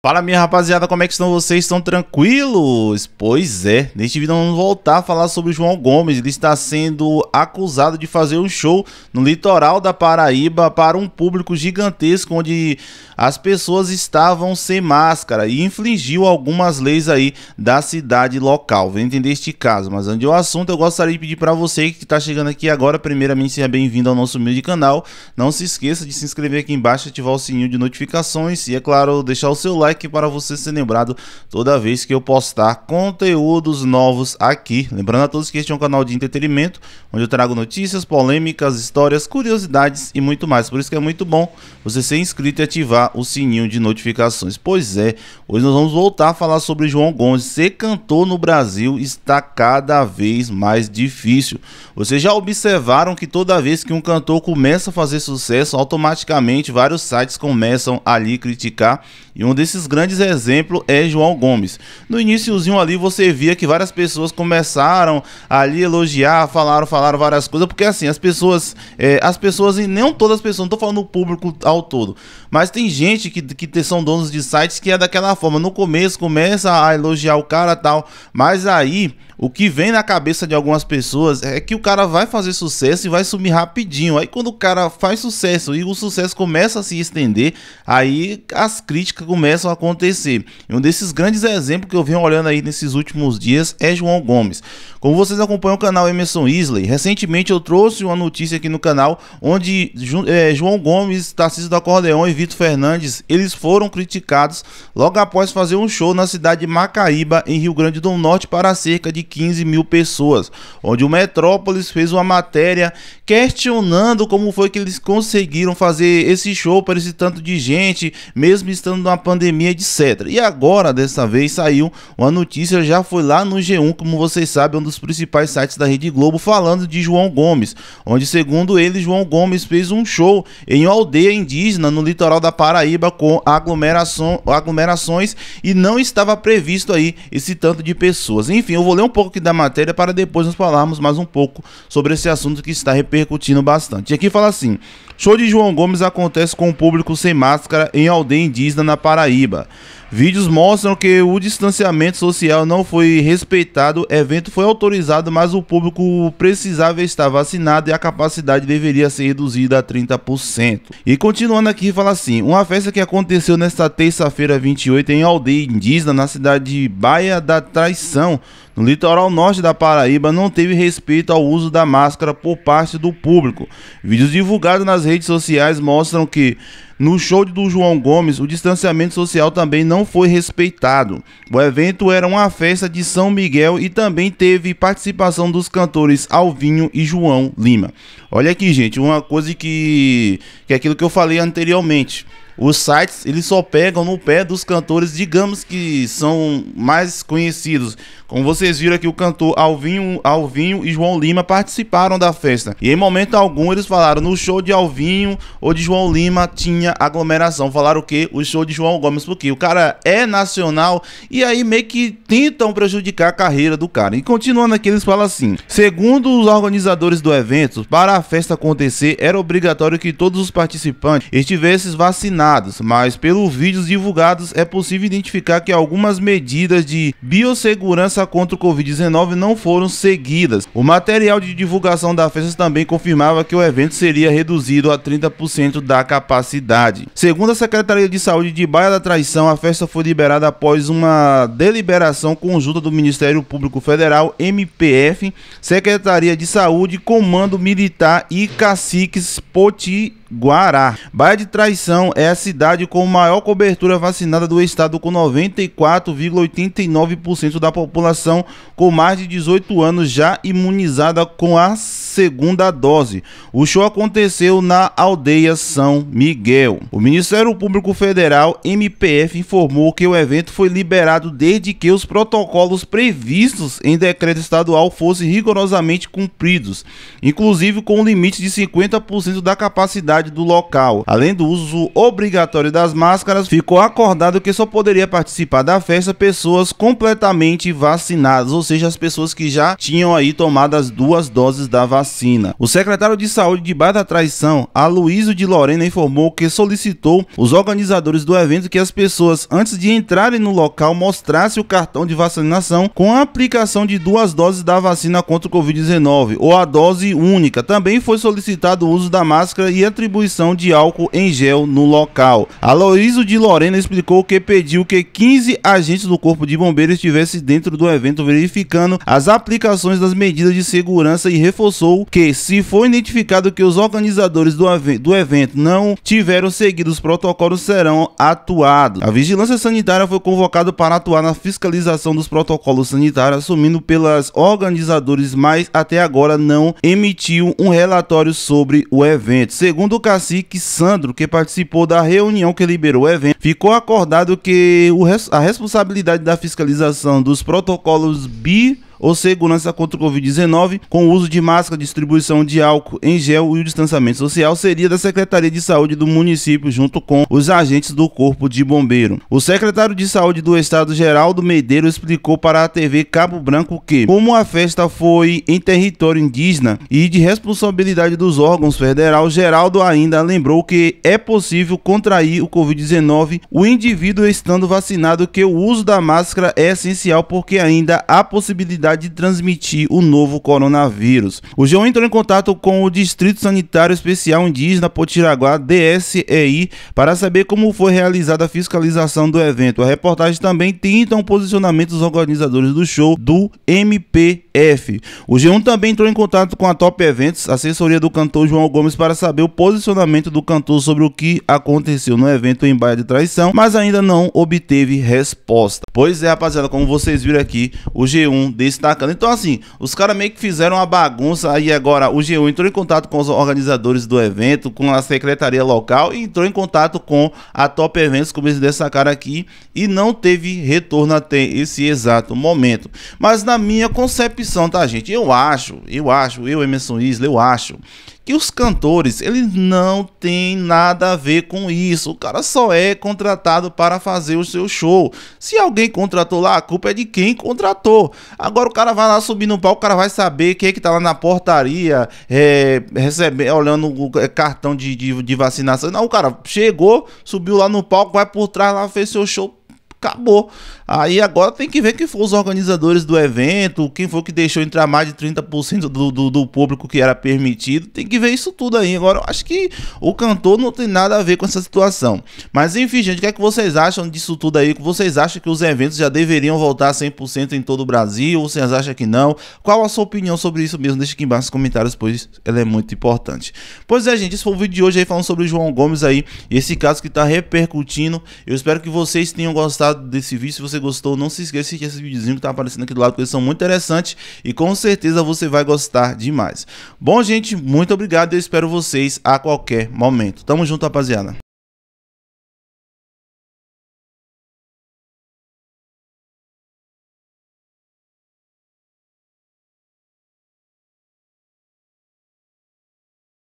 Fala minha rapaziada, como é que estão vocês? Estão tranquilos? Pois é, neste vídeo vamos voltar a falar sobre o João Gomes. Ele está sendo acusado de fazer um show no litoral da Paraíba para um público gigantesco onde as pessoas estavam sem máscara e infligiu algumas leis aí da cidade local. Vou entender este caso, mas antes do assunto eu gostaria de pedir para você que está chegando aqui agora, primeiramente seja bem-vindo ao nosso humilde canal. Não se esqueça de se inscrever aqui embaixo, ativar o sininho de notificações e é claro, deixar o seu like like para você ser lembrado toda vez que eu postar conteúdos novos aqui. Lembrando a todos que este é um canal de entretenimento, onde eu trago notícias, polêmicas, histórias, curiosidades e muito mais. Por isso que é muito bom você ser inscrito e ativar o sininho de notificações. Pois é, hoje nós vamos voltar a falar sobre João Gomes. Ser cantor no Brasil está cada vez mais difícil. Vocês já observaram que toda vez que um cantor começa a fazer sucesso, automaticamente vários sites começam a criticar. E um desses desses grandes exemplos é João Gomes. No iníciozinho ali você via que várias pessoas começaram ali elogiar, falaram, falaram várias coisas, porque assim, as pessoas, é, as pessoas, e não todas as pessoas, não tô falando o público ao todo, mas tem gente que, que são donos de sites que é daquela forma, no começo começa a elogiar o cara tal, mas aí o que vem na cabeça de algumas pessoas é que o cara vai fazer sucesso e vai sumir rapidinho. Aí quando o cara faz sucesso e o sucesso começa a se estender, aí as críticas começam possam acontecer. E um desses grandes exemplos que eu venho olhando aí nesses últimos dias é João Gomes. Como vocês acompanham o canal Emerson Isley, recentemente eu trouxe uma notícia aqui no canal onde é, João Gomes, Tarcísio do Cordeão e Vitor Fernandes, eles foram criticados logo após fazer um show na cidade de Macaíba, em Rio Grande do Norte, para cerca de 15 mil pessoas, onde o Metrópolis fez uma matéria questionando como foi que eles conseguiram fazer esse show para esse tanto de gente, mesmo estando numa pandemia pandemia, etc. E agora, dessa vez, saiu uma notícia, já foi lá no G1, como vocês sabem, um dos principais sites da Rede Globo, falando de João Gomes, onde, segundo ele, João Gomes fez um show em uma aldeia indígena no litoral da Paraíba com aglomeração, aglomerações e não estava previsto aí esse tanto de pessoas. Enfim, eu vou ler um pouco aqui da matéria para depois nos falarmos mais um pouco sobre esse assunto que está repercutindo bastante. E aqui fala assim: show de João Gomes acontece com o público sem máscara em aldeia indígena na Paraíba. Curitiba. Vídeos mostram que o distanciamento social não foi respeitado, evento foi autorizado, mas o público precisava estar vacinado e a capacidade deveria ser reduzida a 30%. E continuando aqui, fala assim: uma festa que aconteceu nesta terça-feira 28 em aldeia indígena, na cidade de Baia da Traição no litoral norte da Paraíba não teve respeito ao uso da máscara por parte do público. Vídeos divulgados nas redes sociais mostram que no show do João Gomes, o distanciamento social também não foi respeitado. O evento era uma festa de São Miguel e também teve participação dos cantores Alvinho e João Lima. Olha aqui, gente, uma coisa que, que é aquilo que eu falei anteriormente os sites eles só pegam no pé dos cantores, digamos que são mais conhecidos. Como vocês viram aqui, o cantor Alvinho, Alvinho e João Lima participaram da festa. E em momento algum eles falaram no show de Alvinho ou de João Lima tinha aglomeração. Falaram o que? O show de João Gomes, porque o cara é nacional e aí meio que tentam prejudicar a carreira do cara. E continuando aqui, eles falam assim: segundo os organizadores do evento, para a festa acontecer era obrigatório que todos os participantes estivessem vacinados mas pelos vídeos divulgados é possível identificar que algumas medidas de biossegurança contra o Covid-19 não foram seguidas. O material de divulgação da festa também confirmava que o evento seria reduzido a 30% da capacidade. Segundo a Secretaria de Saúde de Baia da Traição, a festa foi liberada após uma deliberação conjunta do Ministério Público Federal, MPF, Secretaria de Saúde, Comando Militar e Caciques Poti Guará. Baía de Traição é a cidade com maior cobertura vacinada do estado, com 94,89% da população com mais de 18 anos já imunizada com a segunda dose. O show aconteceu na aldeia São Miguel. O Ministério Público Federal, MPF, informou que o evento foi liberado desde que os protocolos previstos em decreto estadual fossem rigorosamente cumpridos, inclusive com o limite de 50% da capacidade do local. Além do uso obrigatório das máscaras, ficou acordado que só poderia participar da festa pessoas completamente vacinadas, ou seja, as pessoas que já tinham aí tomado as duas doses da vacina. O secretário de Saúde de Barra da Traição, Aloysio de Lorena, informou que solicitou os organizadores do evento que as pessoas, antes de entrarem no local, mostrassem o cartão de vacinação com a aplicação de duas doses da vacina contra o Covid-19 ou a dose única. Também foi solicitado o uso da máscara e atribuição distribuição de álcool em gel no local. Aloísio de Lorena explicou que pediu que 15 agentes do Corpo de Bombeiros estivessem dentro do evento verificando as aplicações das medidas de segurança e reforçou que, se for identificado que os organizadores do, do evento não tiveram seguido os protocolos, serão atuados. A Vigilância Sanitária foi convocada para atuar na fiscalização dos protocolos sanitários assumindo pelas organizadores, mas até agora não emitiu um relatório sobre o evento. Segundo do cacique Sandro, que participou da reunião que liberou o evento, ficou acordado que a responsabilidade da fiscalização dos protocolos bi ou segurança contra o Covid-19, com o uso de máscara, distribuição de álcool em gel e o distanciamento social, seria da Secretaria de Saúde do município, junto com os agentes do Corpo de Bombeiro. O secretário de Saúde do Estado, Geraldo Medeiro, explicou para a TV Cabo Branco que, como a festa foi em território indígena e de responsabilidade dos órgãos federal, Geraldo ainda lembrou que é possível contrair o Covid-19 o indivíduo estando vacinado, que o uso da máscara é essencial porque ainda há possibilidade possibilidade de transmitir o novo coronavírus. O João entrou em contato com o Distrito Sanitário Especial Indígena Potiraguá, DSEI, para saber como foi realizada a fiscalização do evento. A reportagem também tenta um posicionamento dos organizadores do show do MP F. O G1 também entrou em contato com a Top Events, assessoria do cantor João Gomes, para saber o posicionamento do cantor sobre o que aconteceu no evento em Baia de Traição, mas ainda não obteve resposta. Pois é, rapaziada, como vocês viram aqui, o G1 destacando. Então, assim, os caras meio que fizeram uma bagunça aí agora. O G1 entrou em contato com os organizadores do evento, com a secretaria local e entrou em contato com a Top Events, como eles destacaram aqui, e não teve retorno até esse exato momento. Mas na minha concepção, opção, tá, gente? Eu acho, eu acho, eu, Emerson Isla, eu acho que os cantores, eles não têm nada a ver com isso. O cara só é contratado para fazer o seu show. Se alguém contratou lá, a culpa é de quem contratou. Agora o cara vai lá subir no palco, o cara vai saber quem é que tá lá na portaria, é, receber, é, olhando o é, cartão de, de, de vacinação. Não, o cara chegou, subiu lá no palco, vai por trás lá, fez seu show acabou. Aí agora tem que ver quem foram os organizadores do evento, quem foi que deixou entrar mais de 30% do, do, do público que era permitido. Tem que ver isso tudo aí. Agora, eu acho que o cantor não tem nada a ver com essa situação. Mas enfim, gente, o que é que vocês acham disso tudo aí? Vocês acham que os eventos já deveriam voltar 100% em todo o Brasil? Ou vocês acham que não? Qual a sua opinião sobre isso mesmo? Deixa aqui embaixo nos comentários, pois ela é muito importante. Pois é, gente, esse foi o vídeo de hoje aí falando sobre o João Gomes aí, esse caso que tá repercutindo. Eu espero que vocês tenham gostado gostado desse vídeo. Se você gostou, não se esqueça de esse videozinho que tá aparecendo aqui do lado, porque eles são muito interessantes e com certeza você vai gostar demais. Bom, gente, muito obrigado. Eu espero vocês a qualquer momento. Tamo junto, rapaziada.